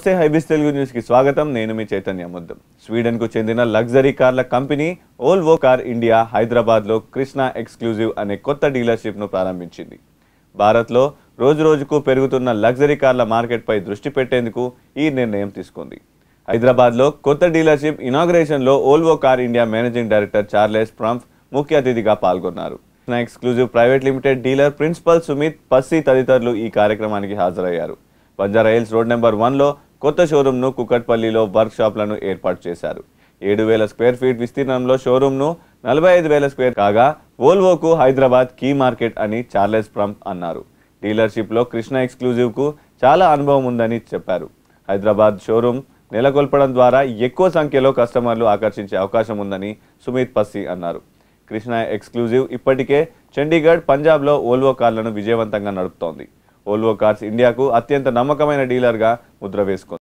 నమస్తే హైబీస్ తెలుగు కి స్వాగతం నేను మీ చైతన్య ముద్దం కు చెందిన లగ్జరీ కార్ల కంపెనీ ఓల్వో కార్ ఇండియా హైదరాబాద్ లో కృష్ణ ఎక్స్క్లూజివ్ అనే కొత్త డీలర్షిప్ ను ప్రారంభించింది భారత్ రోజు రోజురోజుకు పెరుగుతున్న లగ్జరీ కార్ల మార్కెట్ పై దృష్టి పెట్టేందుకు ఈ నిర్ణయం తీసుకుంది హైదరాబాద్ లో కొత్త డీలర్షిప్ లో Volvo car India managing director Charles Frump ముఖ్య అతిథిగా పాల్గొన్నారు Krishna exclusive private limited dealer principal Sumit Passi తదితరులు ఈ కార్యక్రమానికి హాజరయ్యారు బంజారా హిల్స్ రోడ్ నెంబర్ వన్లో కొత్త షోరూంను కుక్కట్పల్లిలో వర్క్ షాప్లను ఏర్పాటు చేశారు ఏడు వేల స్క్వేర్ ఫీట్ విస్తీర్ణంలో షోరూంను నలభై ఐదు వేల స్క్వేర్ కాగా వోల్వోకు హైదరాబాద్ కీ మార్కెట్ అని చార్లెస్ ట్రంప్ అన్నారు డీలర్షిప్లో కృష్ణ ఎక్స్క్లూజివ్కు చాలా అనుభవం ఉందని చెప్పారు హైదరాబాద్ షోరూం నెలకొల్పడం ద్వారా ఎక్కువ సంఖ్యలో కస్టమర్లు ఆకర్షించే అవకాశం ఉందని సుమిత్ పస్సి అన్నారు కృష్ణ ఎక్స్క్లూజివ్ ఇప్పటికే చండీగఢ్ పంజాబ్లో ఓల్వో కార్లను విజయవంతంగా నడుపుతోంది ఓల్వో కార్స్ ఇండియాకు అత్యంత నమ్మకమైన డీలర్గా ముద్ర వేసుకుంది